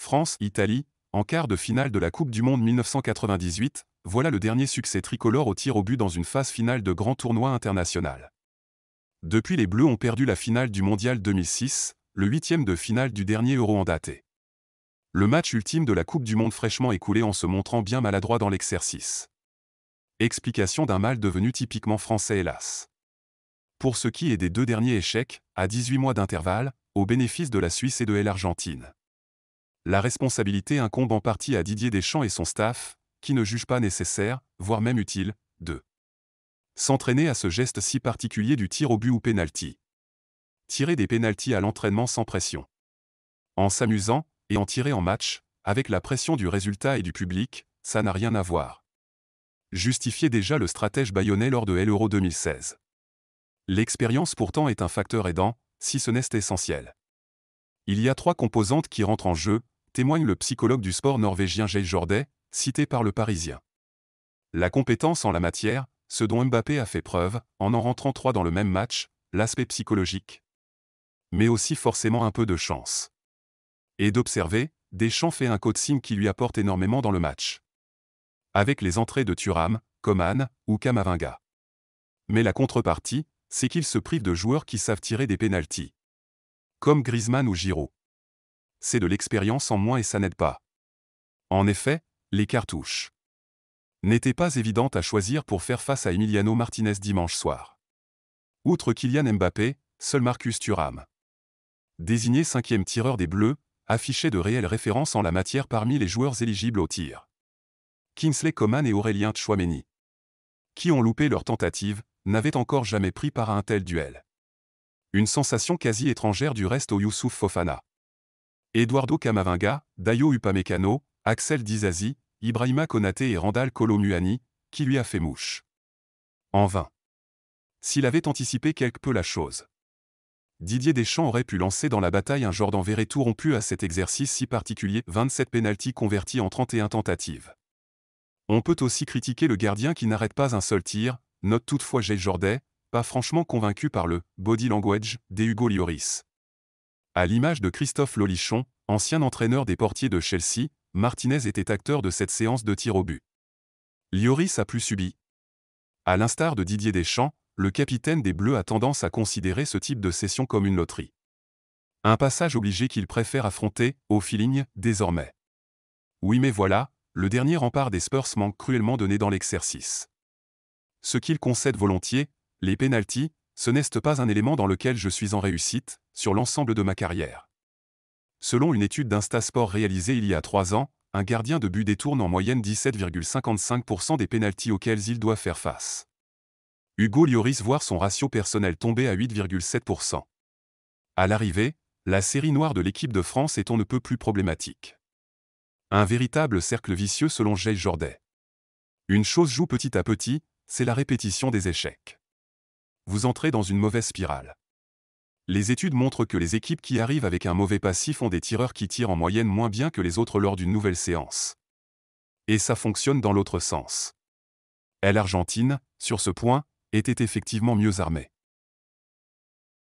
France-Italie, en quart de finale de la Coupe du Monde 1998, voilà le dernier succès tricolore au tir au but dans une phase finale de grand tournoi international. Depuis les Bleus ont perdu la finale du Mondial 2006, le huitième de finale du dernier Euro en daté. Le match ultime de la Coupe du Monde fraîchement écoulé en se montrant bien maladroit dans l'exercice. Explication d'un mal devenu typiquement français hélas. Pour ce qui est des deux derniers échecs, à 18 mois d'intervalle, au bénéfice de la Suisse et de l'Argentine la responsabilité incombe en partie à Didier Deschamps et son staff, qui ne jugent pas nécessaire, voire même utile, de s'entraîner à ce geste si particulier du tir au but ou pénalty. Tirer des pénaltys à l'entraînement sans pression. En s'amusant, et en tirer en match, avec la pression du résultat et du public, ça n'a rien à voir. justifier déjà le stratège bayonnais lors de l'Euro 2016. L'expérience pourtant est un facteur aidant, si ce n'est essentiel. Il y a trois composantes qui rentrent en jeu, témoigne le psychologue du sport norvégien Jay Jordet, cité par le Parisien. La compétence en la matière, ce dont Mbappé a fait preuve, en en rentrant trois dans le même match, l'aspect psychologique. Mais aussi forcément un peu de chance. Et d'observer, Deschamps fait un code-signe qui lui apporte énormément dans le match. Avec les entrées de Thuram, Coman ou Kamavinga. Mais la contrepartie, c'est qu'il se prive de joueurs qui savent tirer des pénalties. Comme Griezmann ou Giroud c'est de l'expérience en moins et ça n'aide pas. En effet, les cartouches n'étaient pas évidentes à choisir pour faire face à Emiliano Martinez dimanche soir. Outre Kylian Mbappé, seul Marcus Thuram. Désigné cinquième tireur des Bleus, affichait de réelles références en la matière parmi les joueurs éligibles au tir. Kingsley Coman et Aurélien Tchouameni, qui ont loupé leur tentative, n'avaient encore jamais pris part à un tel duel. Une sensation quasi étrangère du reste au Youssouf Fofana. Eduardo Camavinga, Dayo Upamecano, Axel Dizazi, Ibrahima Konaté et Randall Colomuani, qui lui a fait mouche. En vain. S'il avait anticipé quelque peu la chose. Didier Deschamps aurait pu lancer dans la bataille un Jordan tout rompu à cet exercice si particulier, 27 pénaltys convertis en 31 tentatives. On peut aussi critiquer le gardien qui n'arrête pas un seul tir, note toutefois Jay Jordais, pas franchement convaincu par le « body language » des Hugo Lloris. À l'image de Christophe Lolichon, ancien entraîneur des portiers de Chelsea, Martinez était acteur de cette séance de tir au but. L'Ioris a plus subi. À l'instar de Didier Deschamps, le capitaine des Bleus a tendance à considérer ce type de session comme une loterie. Un passage obligé qu'il préfère affronter, au feeling, désormais. Oui mais voilà, le dernier rempart des Spurs manque cruellement donné dans l'exercice. Ce qu'il concède volontiers, les pénalties, ce n'est pas un élément dans lequel je suis en réussite, sur l'ensemble de ma carrière. Selon une étude d'InstaSport réalisée il y a trois ans, un gardien de but détourne en moyenne 17,55% des pénalties auxquelles il doit faire face. Hugo Lloris voit son ratio personnel tomber à 8,7%. À l'arrivée, la série noire de l'équipe de France est on ne peut plus problématique. Un véritable cercle vicieux selon Jay Jorday. Une chose joue petit à petit, c'est la répétition des échecs vous entrez dans une mauvaise spirale. Les études montrent que les équipes qui arrivent avec un mauvais passif ont des tireurs qui tirent en moyenne moins bien que les autres lors d'une nouvelle séance. Et ça fonctionne dans l'autre sens. L'Argentine, sur ce point, était effectivement mieux armée.